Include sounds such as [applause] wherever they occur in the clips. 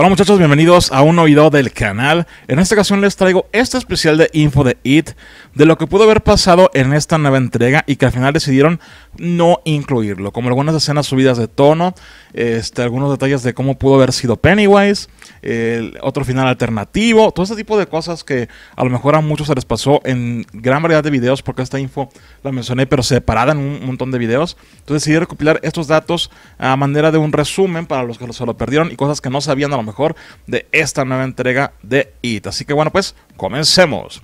Hola muchachos, bienvenidos a un oído del canal. En esta ocasión les traigo este especial de info de IT, de lo que pudo haber pasado en esta nueva entrega y que al final decidieron no incluirlo, como algunas escenas subidas de tono, este, algunos detalles de cómo pudo haber sido Pennywise, el otro final alternativo, todo ese tipo de cosas que a lo mejor a muchos se les pasó en gran variedad de videos, porque esta info la mencioné, pero separada en un montón de videos. Entonces decidí recopilar estos datos a manera de un resumen para los que se lo perdieron y cosas que no sabían a lo mejor de esta nueva entrega de IT. Así que bueno, pues comencemos.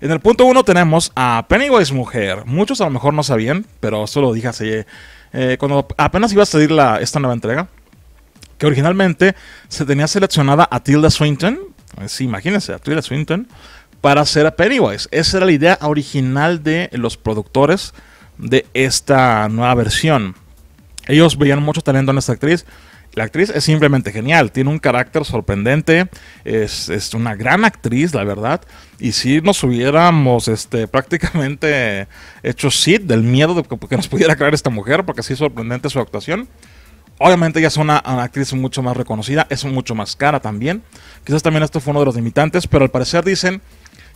En el punto 1 tenemos a Pennywise Mujer. Muchos a lo mejor no sabían, pero esto lo dije hace eh, cuando apenas iba a salir la, esta nueva entrega, que originalmente se tenía seleccionada a Tilda Swinton, pues imagínense, a Tilda Swinton, para hacer a Pennywise. Esa era la idea original de los productores de esta nueva versión. Ellos veían mucho talento en esta actriz. La actriz es simplemente genial, tiene un carácter sorprendente, es, una gran actriz, la verdad. Y si nos hubiéramos este, [laughs] prácticamente hecho sit del miedo de que, nos pudiera crear esta mujer, porque así es sorprendente su actuación. Obviamente ella es una, actriz mucho más reconocida, es mucho más cara también. Quizás también esto fue uno de los limitantes, pero al parecer dicen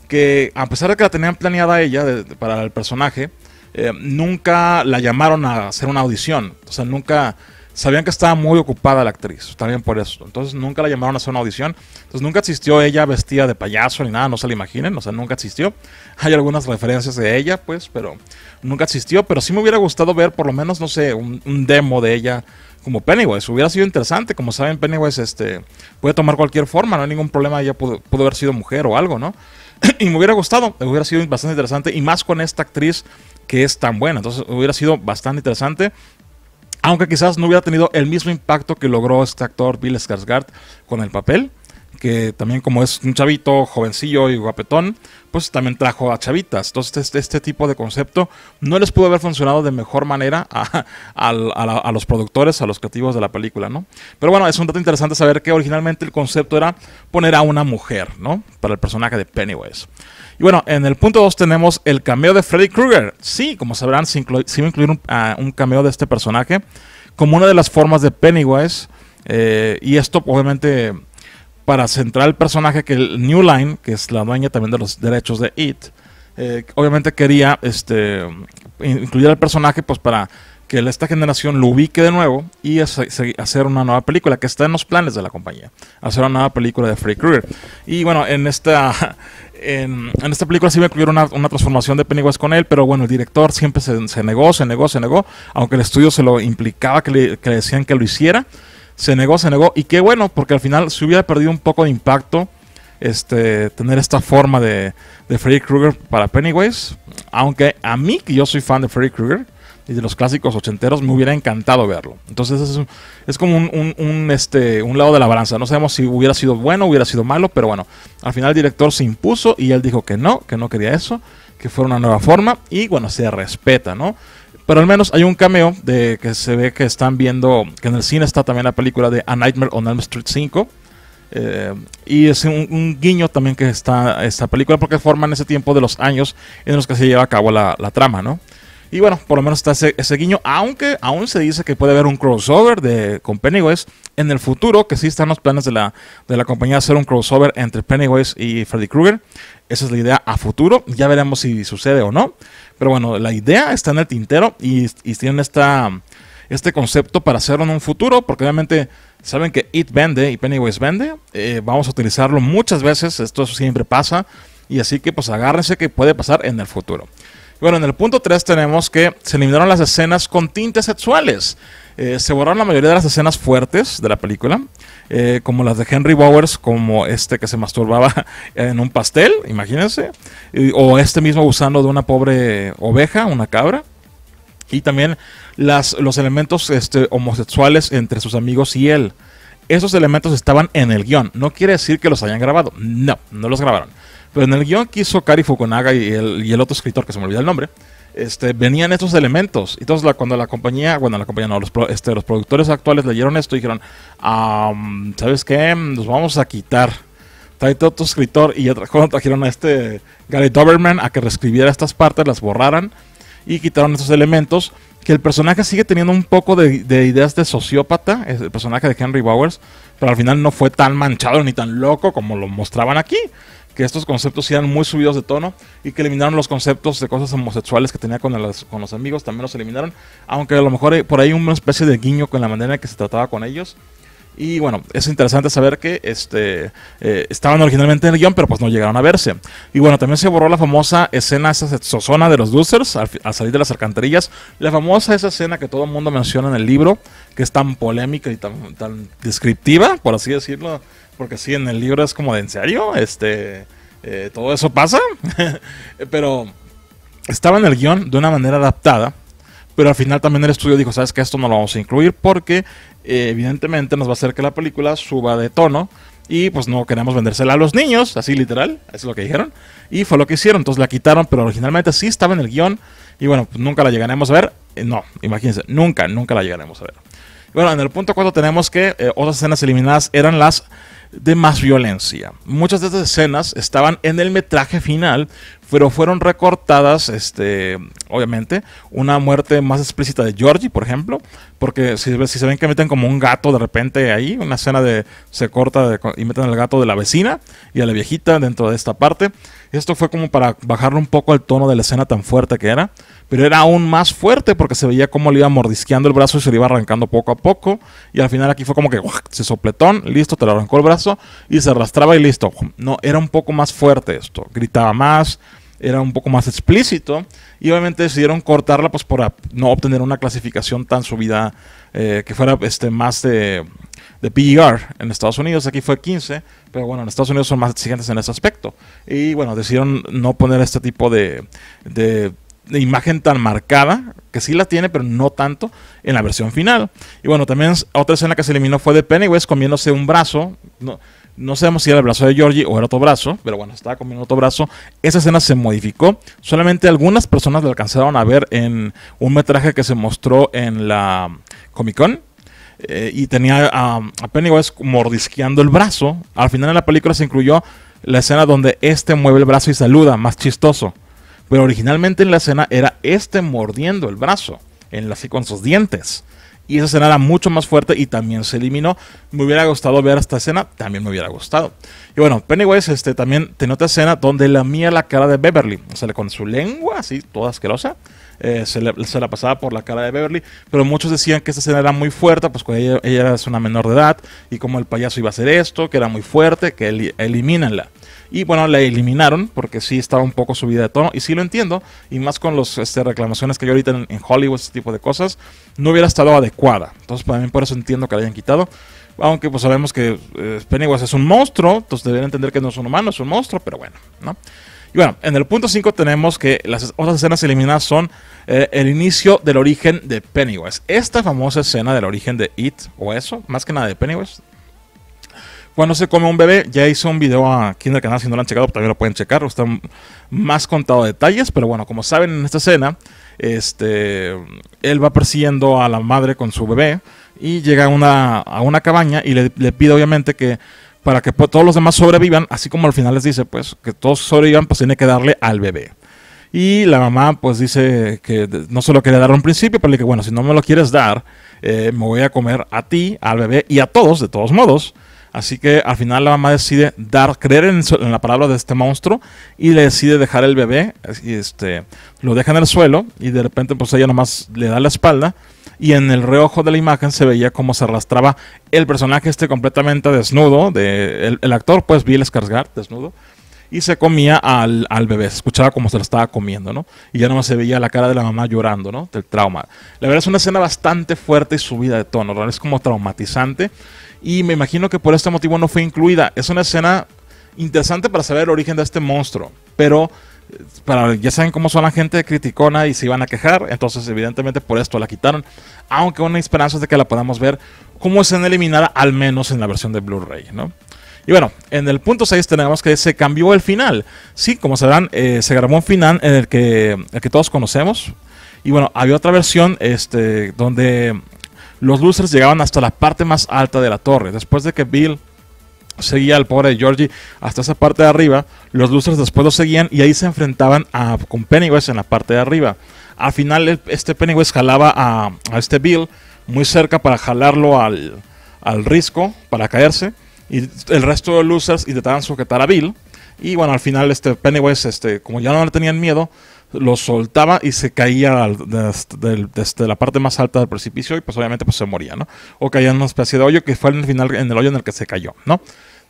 que a pesar de que la tenían planeada ella para el personaje, eh, nunca la llamaron a hacer una audición. O sea, nunca sabían que estaba muy ocupada la actriz, también por eso. Entonces nunca la llamaron a hacer una audición. Entonces nunca asistió ella vestida de payaso ni nada, no se la imaginen, o sea, nunca existió. [laughs] Hay algunas referencias de ella, pues, pero nunca existió. Pero sí me hubiera gustado ver por lo menos, no sé, un, demo de ella como Pennywise. Hubiera sido interesante, como saben, Pennywise este, puede tomar cualquier forma, no hay ningún problema, ella pudo, haber sido mujer o algo, ¿no? [clears throat] y me hubiera gustado, hubiera sido bastante interesante, y más con esta actriz que es tan buena. Entonces hubiera sido bastante interesante aunque quizás no hubiera tenido el mismo impacto que logró este actor Bill Skarsgård con el papel, que también como es un chavito, jovencillo y guapetón, pues también trajo a chavitas. Entonces este, este tipo de concepto no les pudo haber funcionado de mejor manera [laughs] a, los productores, a los creativos de la película, ¿no? Pero bueno, es un dato interesante saber que originalmente el concepto era poner a una mujer, ¿no? Para el personaje de Pennywise. Y bueno, en el punto 2 tenemos el cameo de Freddy Krueger. Sí, como sabrán, se, iba a incluir ah, un, cameo de este personaje como una de las formas de Pennywise. Eh, y esto obviamente para centrar el personaje que el New Line, que es la dueña también de los derechos de It, eh, obviamente quería este, incluir al personaje pues para que esta generación lo ubique de nuevo y hacer una nueva película que está en los planes de la compañía. Hacer una nueva película de Free Career. Y bueno, en esta, [laughs] en, película sí va a incluir una, transformación de Pennywise con él, pero bueno, el director siempre se, negó, se negó, se negó, aunque el estudio se lo implicaba que le decían que lo hiciera se negó, se negó. Y qué bueno, porque al final se hubiera perdido un poco de impacto este, tener esta forma de, de Freddy Krueger para Pennywise. Aunque a mí, que yo soy fan de Freddy Krueger y de los clásicos ochenteros, me hubiera encantado verlo. Entonces es, como un, este, un lado de la balanza. No sabemos si hubiera sido bueno, hubiera sido malo, pero bueno, al final el director se impuso y él dijo que no, que no quería eso, que fuera una nueva forma y bueno, se respeta, ¿no? Pero al menos hay un cameo de que se ve que están viendo, que en el cine está también la película de A Nightmare on Elm Street 5. Eh, y es un, guiño también que está esta película porque forman ese tiempo de los años en los que se lleva a cabo la, trama, ¿no? Y bueno, por lo menos está ese, guiño, aunque aún se dice que puede haber un crossover de, con Pennywise en el futuro, que sí están los planes de la, de la compañía hacer un crossover entre Pennywise y Freddy Krueger. Esa es la idea a futuro. Ya veremos si sucede o no. Pero bueno, la idea está en el tintero y, tienen esta, este concepto para hacerlo en un futuro, porque obviamente saben que It vende y Pennywise vende. Eh, vamos a utilizarlo muchas veces, esto siempre pasa. Y así que pues agárrense que puede pasar en el futuro. Bueno, en el punto 3 tenemos que se eliminaron las escenas con tintes sexuales. Eh, se borraron la mayoría de las escenas fuertes de la película. Eh, como las de Henry Bowers, como este que se masturbaba [laughs] en un pastel, imagínense, o este mismo usando de una pobre oveja, una cabra. Y también las, los elementos este, homosexuales entre sus amigos y él. Esos elementos estaban en el guión. No quiere decir que los hayan grabado. No, no los grabaron. Pero en el guión quiso hizo Kari Fukunaga y el, y el otro escritor que se me olvidó el nombre, este, venían estos elementos. y Entonces, la, cuando la compañía, bueno, la compañía no, los, este, los productores actuales leyeron esto y dijeron, ¿sabes qué? Nos vamos a quitar. Trae todo escritor y trajeron a este Gary Doberman a que reescribiera estas partes, las borraran y quitaron estos elementos. Que el personaje sigue teniendo un poco de, de ideas de sociópata, el personaje de Henry Bowers, pero al final no fue tan manchado ni tan loco como lo mostraban aquí que estos conceptos eran muy subidos de tono y que eliminaron los conceptos de cosas homosexuales que tenía con, con los amigos, también los eliminaron, aunque a lo mejor por ahí una especie de guiño con la manera en que se trataba con ellos. Y bueno, es interesante saber que este, eh, estaban originalmente en el guión, pero pues no llegaron a verse. Y bueno, también se borró la famosa escena, esa zona de los Dusters al, salir de las alcantarillas. La famosa esa escena que todo el mundo menciona en el libro, que es tan polémica y tan, descriptiva, por así decirlo. Porque sí, en el libro es como de en este, eh, todo eso pasa. [laughs] pero estaba en el guión de una manera adaptada pero al final también el estudio dijo, sabes que esto no lo vamos a incluir porque eh, evidentemente nos va a hacer que la película suba de tono y pues no queremos vendérsela a los niños, así literal, es lo que dijeron. Y fue lo que hicieron, entonces la quitaron, pero originalmente sí estaba en el guión y bueno, pues nunca la llegaremos a ver. Eh, no, imagínense, nunca, nunca la llegaremos a ver. Bueno, en el punto 4 tenemos que eh, otras escenas eliminadas eran las de más violencia. Muchas de estas escenas estaban en el metraje final, pero fueron recortadas, este, obviamente, una muerte más explícita de Georgie, por ejemplo, porque si, se ven que meten como un gato de repente ahí, una escena de se corta y meten al gato de la vecina y a la viejita dentro de esta parte, esto fue como para bajarle un poco el tono de la escena tan fuerte que era, pero era aún más fuerte porque se veía cómo le iba mordisqueando el brazo y se le iba arrancando poco a poco. Y al final aquí fue como que se sopletón, listo, te lo arrancó el brazo y se arrastraba y listo. No, era un poco más fuerte esto, gritaba más, era un poco más explícito y obviamente decidieron cortarla pues para no obtener una clasificación tan subida eh, que fuera este, más de de PGR e en Estados Unidos. Aquí fue 15, pero bueno, en Estados Unidos son más exigentes en ese aspecto. Y bueno, decidieron no poner este tipo de, imagen tan marcada, que sí la tiene, pero no tanto, en la versión final. Y bueno, también otra escena que se eliminó fue de Pennywise comiéndose un brazo. No, no sabemos si era el brazo de Georgie o era otro brazo, pero bueno, estaba comiendo otro brazo. Esa escena se modificó. Solamente algunas personas la alcanzaron a ver en un metraje que se mostró en la Comic Con eh, y tenía um, a, Pennywise mordisqueando el brazo. Al final de la película se incluyó la escena donde este mueve el brazo y saluda, más chistoso. Pero originalmente en la escena era este mordiendo el brazo, en la, así con sus dientes. Y esa escena era mucho más fuerte y también se eliminó. Me hubiera gustado ver esta escena, también me hubiera gustado. Y bueno, Pennywise este, también tenía otra escena donde lamía la cara de Beverly. O sea, con su lengua así, toda asquerosa. Eh, se, la pasaba por la cara de Beverly, pero muchos decían que esa escena era muy fuerte, pues cuando ella, era es una menor de edad y como el payaso iba a hacer esto, que era muy fuerte, que eliminanla elimínenla. Y bueno, la eliminaron porque sí estaba un poco subida de tono. Y sí lo entiendo. Y más con las este, reclamaciones que hay ahorita en, Hollywood, este tipo de cosas. No hubiera estado adecuada. Entonces, también por eso entiendo que la hayan quitado. Aunque pues sabemos que eh, Pennywise es un monstruo. Entonces deberían entender que no es un humano, es un monstruo. Pero bueno, ¿no? Y bueno, en el punto 5 tenemos que las otras escenas eliminadas son eh, el inicio del origen de Pennywise. Esta famosa escena del origen de It, o eso, más que nada de Pennywise. Cuando se come un bebé, ya hice un video aquí en el canal, si no lo han checado, también lo pueden checar, están más contado de detalles, pero bueno, como saben en esta escena, este, él va persiguiendo a la madre con su bebé y llega a una, cabaña y le pide obviamente que para que todos los demás sobrevivan, así como al final les dice, pues, que todos sobrevivan, pues tiene que darle al bebé. Y la mamá, pues, dice que no se lo quería dar al principio, pero le dice, bueno, si no me lo quieres dar, eh, me voy a comer a ti, al bebé y a todos, de todos modos. Así que al final la mamá decide dar, creer en, la palabra de este monstruo y le decide dejar el bebé, y este, lo deja en el suelo y de repente pues ella nomás le da la espalda y en el reojo de la imagen se veía cómo se arrastraba el personaje este completamente desnudo, de, el, actor pues el Skarsgård desnudo, y se comía al, al, bebé, se escuchaba como se lo estaba comiendo, ¿no? Y ya nomás se veía la cara de la mamá llorando, ¿no? Del trauma. La verdad es una escena bastante fuerte y subida de tono, es como traumatizante y me imagino que por este motivo no fue incluida. Es una escena interesante para saber el origen de este monstruo, pero ya saben cómo son la gente criticona y se iban a quejar, entonces evidentemente por esto la quitaron, aunque una esperanza es de que la podamos ver como se eliminada, al menos en la versión de Blu-ray, ¿no? Y bueno, en el punto 6 tenemos que se cambió el final. Sí, como sabrán, eh, se grabó un final en el que, todos conocemos. Y bueno, había otra versión este, donde los losers llegaban hasta la parte más alta de la torre. Después de que Bill seguía el pobre de Georgie hasta esa parte de arriba. Los Losers después lo seguían y ahí se enfrentaban a, con Pennywise en la parte de arriba. Al final, este Pennywise jalaba a, este Bill muy cerca para jalarlo al, al risco, para caerse. Y el resto de Losers intentaban sujetar a Bill. Y bueno, al final este Pennywise, este, como ya no le tenían miedo, lo soltaba y se caía desde, la parte más alta del precipicio y pues obviamente pues se moría, ¿no? O caía en una especie de hoyo que fue en el final en el hoyo en el que se cayó, ¿no?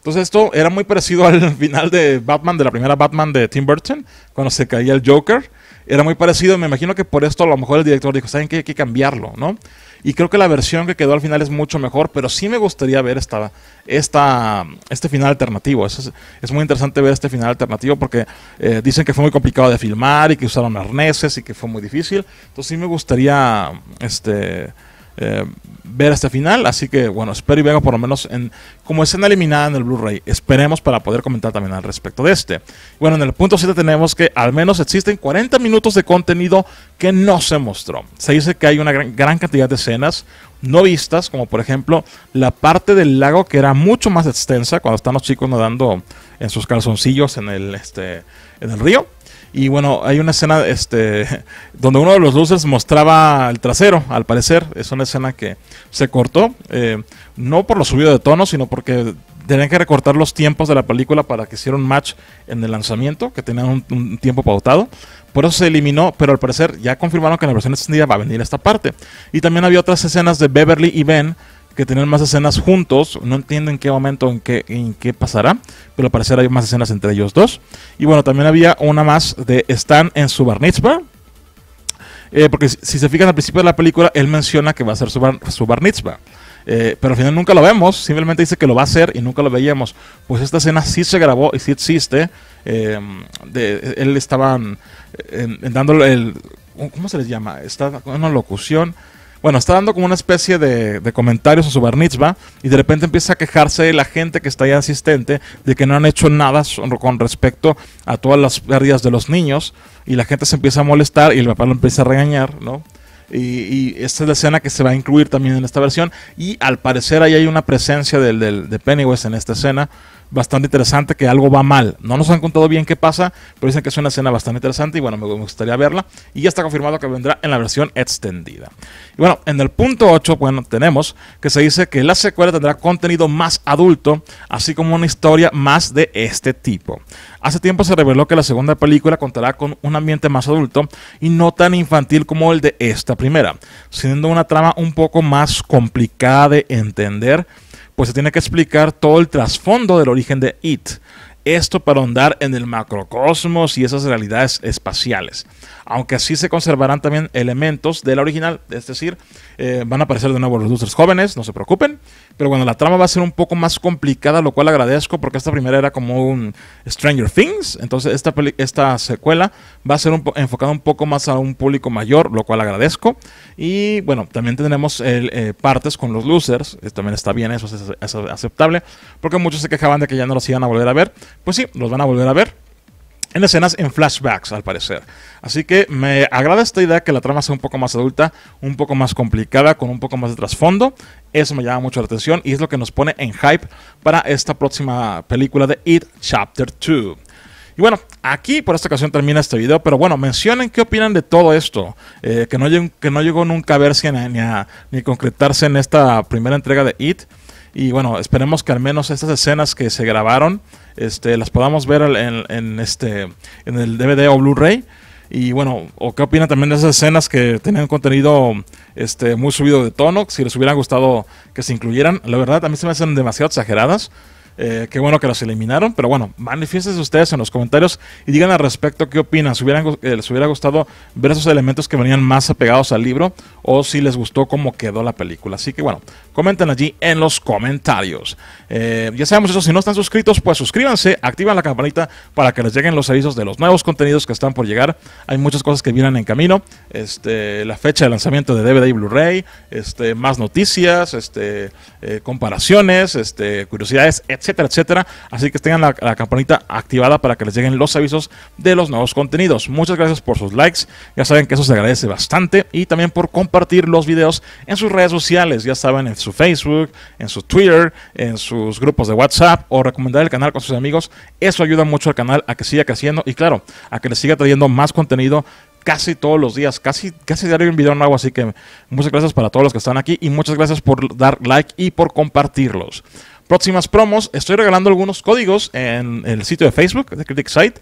Entonces esto era muy parecido al [laughs] final de Batman, de la primera Batman de Tim Burton, cuando se caía el Joker. Era muy parecido, me imagino que por esto a lo mejor el director dijo, ¿saben que Hay que cambiarlo, ¿no? Y creo que la versión que quedó al final es mucho mejor, pero sí me gustaría ver esta, esta, este final alternativo. Es, es muy interesante ver este final alternativo porque eh, dicen que fue muy complicado de filmar y que usaron arneses y que fue muy difícil. Entonces sí me gustaría este, eh, ver hasta este final. Así que bueno, espero y vengo por lo menos en como escena eliminada en el Blu-ray. Esperemos para poder comentar también al respecto de este. Bueno, en el punto 7 tenemos que al menos existen 40 minutos de contenido que no se mostró. Se dice que hay una gran, cantidad de escenas no vistas, como por ejemplo la parte del lago que era mucho más extensa cuando están los chicos nadando en sus calzoncillos en el, este, en el río. Y bueno, hay una escena este, [laughs] donde uno de los luces mostraba el trasero, al parecer. Es una escena que se cortó, eh, no por lo subido de tono, sino porque tenían que recortar los tiempos de la película para que hiciera un match en el lanzamiento, que tenían un, un, tiempo pautado. Por eso se eliminó, pero al parecer ya confirmaron que en la versión extendida va a venir esta parte. Y también había otras escenas de Beverly y Ben que tener más escenas juntos. No entiendo en qué momento, en qué, en qué pasará, pero al parecer hay más escenas entre ellos dos. Y bueno, también había una más de están en su bar eh, porque si, se fijan al principio de la película, él menciona que va a ser su bar, eh, pero al final nunca lo vemos, simplemente dice que lo va a hacer y nunca lo veíamos. Pues esta escena sí se grabó y sí existe. Em, él estaban dándole el. ¿Cómo se les llama? Está una locución bueno, está dando como una especie de, comentarios a su barnizba y de repente empieza a quejarse la gente que está ahí asistente de que no han hecho nada con respecto a todas las pérdidas de los niños y la gente se empieza a molestar y el papá lo empieza a regañar, ¿no? Y, esta es la escena que se va a incluir también en esta versión. Y al parecer ahí hay una presencia del, de Pennywise en esta escena bastante interesante que algo va mal. No nos han contado bien qué pasa, pero dicen que es una escena bastante interesante y bueno, me, gustaría verla. Y ya está confirmado que vendrá en la versión extendida. Y bueno, en el punto 8, bueno, tenemos que se dice que la secuela tendrá contenido más adulto, así como una historia más de este tipo. Hace tiempo se reveló que la segunda película contará con un ambiente más adulto y no tan infantil como el de esta primera, siendo una trama un poco más complicada de entender pues se tiene que explicar todo el trasfondo del origen de It. Esto para ahondar en el macrocosmos y esas realidades espaciales. Aunque así se conservarán también elementos de la original, es decir, eh, van a aparecer de nuevo los losers jóvenes, no se preocupen. Pero bueno, la trama va a ser un poco más complicada, lo cual agradezco porque esta primera era como un Stranger Things. Entonces esta, secuela va a ser un enfocada un poco más a un público mayor, lo cual agradezco. Y bueno, también tendremos eh, partes con los losers, eh, también está bien, eso es aceptable, porque muchos se quejaban de que ya no los iban a volver a ver. Pues sí, los van a volver a ver en escenas en flashbacks, al parecer. Así que me agrada esta idea que la trama sea un poco más adulta, un poco más complicada, con un poco más de trasfondo. Eso me llama mucho la atención y es lo que nos pone en hype para esta próxima película de It Chapter 2. Y bueno, aquí por esta ocasión termina este video, pero bueno, mencionen qué opinan de todo esto, eh, que, no, que llegó nunca a verse ni a, ni concretarse en esta primera entrega de It. Y bueno, esperemos que al menos estas escenas que se grabaron este, las podamos ver en, este, en el DVD o Blu-ray. Y bueno, o qué opina también de esas escenas que tenían contenido este, muy subido de tono, si les hubiera gustado que se incluyeran. La verdad, a mí se me hacen demasiado exageradas. Eh, qué bueno que los eliminaron, pero bueno, manifiestense ustedes en los comentarios y digan al respecto qué opinan. Si eh, ¿Les hubiera gustado ver esos elementos que venían más apegados al libro o si les gustó cómo quedó la película? Así que bueno, comenten allí en los comentarios. Eh, ya sabemos eso, si no están suscritos, pues suscríbanse, activan la campanita para que les lleguen los avisos de los nuevos contenidos que están por llegar. Hay muchas cosas que vienen en camino, este, la fecha de lanzamiento de DVD y Blu-ray, este, más noticias, este, eh, comparaciones, este, curiosidades, etcétera, etcétera. Así que tengan la, la, campanita activada para que les lleguen los avisos de los nuevos contenidos. Muchas gracias por sus likes, ya saben que eso se agradece bastante y también por compartir los videos en sus redes sociales, ya saben, en su Facebook, en su Twitter, en sus grupos de WhatsApp o recomendar el canal con sus amigos. Eso ayuda mucho al canal a que siga creciendo y claro, a que les siga trayendo más contenido casi todos los días, casi, casi diario un video nuevo, así que muchas gracias para todos los que están aquí y muchas gracias por dar like y por compartirlos. Próximas promos, estoy regalando algunos códigos en el sitio de Facebook de Critic Site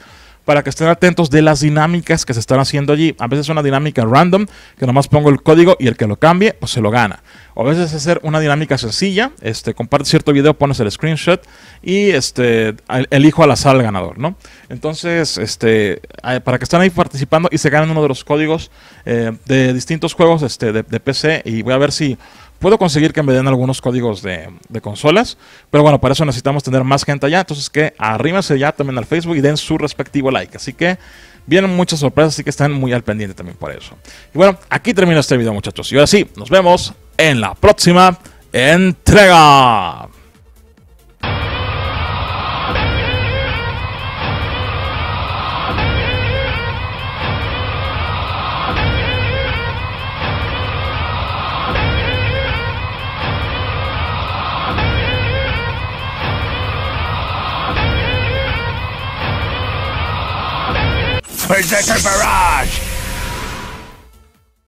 para que estén atentos de las dinámicas que se están haciendo allí. A veces es una dinámica random, que nomás pongo el código y el que lo cambie, pues se lo gana. O a veces es hacer una dinámica sencilla, este, comparte cierto video, pones el screenshot y este, elijo al azar al ganador, ¿no? Entonces, este, eh, para que estén ahí participando y se ganen uno de los códigos eh, de distintos juegos este, de, de PC y voy a ver si Puedo conseguir que me den algunos códigos de, consolas, pero bueno, para eso necesitamos tener más gente allá. Entonces que arrímense ya también al Facebook y den su respectivo like. Así que vienen muchas sorpresas, así que estén muy al pendiente también por eso. Y bueno, aquí termina este video muchachos. Y ahora sí, nos vemos en la próxima entrega. Berserker Barrage!